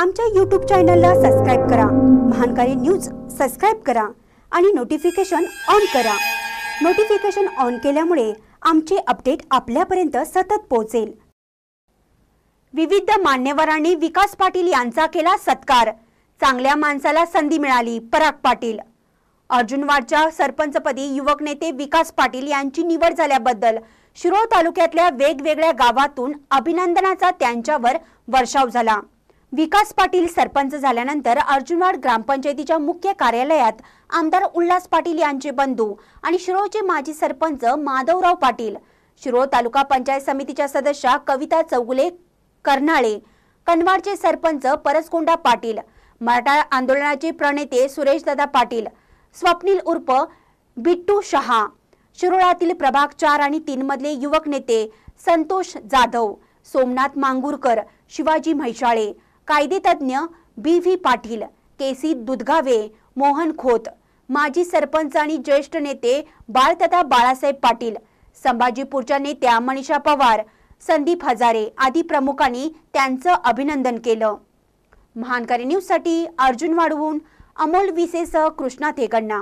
आमच्या यूट्यूब चॅनलला सबस्क्राईब करा महानकारी न्यूज सबस्क्राईब करा आणि नोटिफिकेशन ऑन करा नोटिफिकेशन ऑन केल्यामुळे आमचे अपडेट आपल्यापर्यंत सतत पोहोचेल विविध मान्यवरांनी विकास पाटील यांचा केला सत्कार चांगल्या माणसाला संधी मिळाली पराग पाटील अर्जुनवाडच्या सरपंचपदी युवक नेते विकास पाटील यांची निवड झाल्याबद्दल शिरोळ तालुक्यातल्या वेगवेगळ्या गावातून अभिनंदनाचा त्यांच्यावर वर्षाव झाला विकास पाटील सरपंच झाल्यानंतर अर्जुनवाड ग्रामपंचायतीच्या मुख्य कार्यालयात आमदार उल्हास पाटील यांचे बंधू आणि शिरोळचे माजी सरपंच माधवराव पाटील शिरोळ तालुका पंचायत समितीच्या सदस्या कविता चौगुले कर्नाळे कनवाडचे सरपंच परसकोंडा पाटील मराठा आंदोलनाचे प्रणेते सुरेशदादा पाटील स्वप्नील उर्फ बिट्टू शहा शिरोळातील प्रभाग चार आणि मधले युवक नेते संतोष जाधव सोमनाथ मांगूरकर शिवाजी म्हैशाळे कायदेतज्ञ B V Patil K C Dudhgave Mohan Khot माजी सरपंच आणि ज्येष्ठ नेते बाळ तथा बाळासाहेब पाटील संभाजीपूरच्या नेत्या मनीषा पवार संदीप हजारे आदी प्रमुखांनी त्यांचं अभिनंदन केलं महानकारी न्यूजसाठी अर्जुन वाढवून अमोल विसेसह कृष्णा थेगण्णा